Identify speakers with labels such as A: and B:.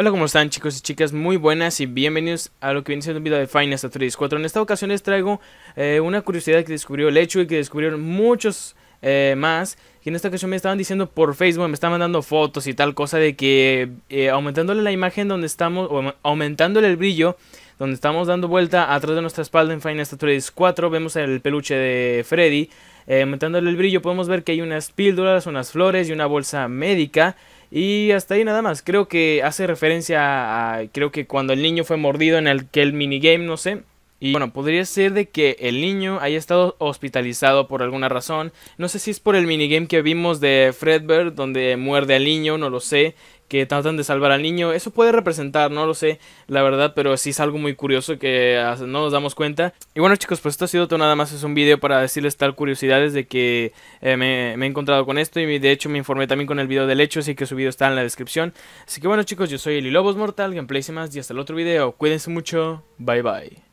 A: Hola, ¿cómo están chicos y chicas? Muy buenas y bienvenidos a lo que viene siendo un video de Final 3.4 En esta ocasión les traigo eh, una curiosidad que descubrió Lechu y que descubrieron muchos eh, más. Y en esta ocasión me estaban diciendo por Facebook, me estaban mandando fotos y tal cosa de que eh, aumentándole la imagen donde estamos, o aumentándole el brillo, donde estamos dando vuelta atrás de nuestra espalda en Final 3.4 4, vemos el peluche de Freddy. aumentándole el brillo podemos ver que hay unas píldoras, unas flores y una bolsa médica. Y hasta ahí nada más. Creo que hace referencia a. Creo que cuando el niño fue mordido en el aquel minigame, no sé. Y bueno, podría ser de que el niño haya estado hospitalizado por alguna razón. No sé si es por el minigame que vimos de Fredbear, donde muerde al niño, no lo sé. Que tratan de salvar al niño. Eso puede representar, no lo sé, la verdad, pero sí es algo muy curioso que ah, no nos damos cuenta. Y bueno, chicos, pues esto ha sido todo. Nada más es un video para decirles tal curiosidades de que eh, me, he encontrado con esto. Y de hecho me informé también con el video del hecho, así que su video está en la descripción. Así que bueno, chicos, yo soy Eli Lobos Mortal, Gameplay y más. Y hasta el otro video. Cuídense mucho. Bye bye.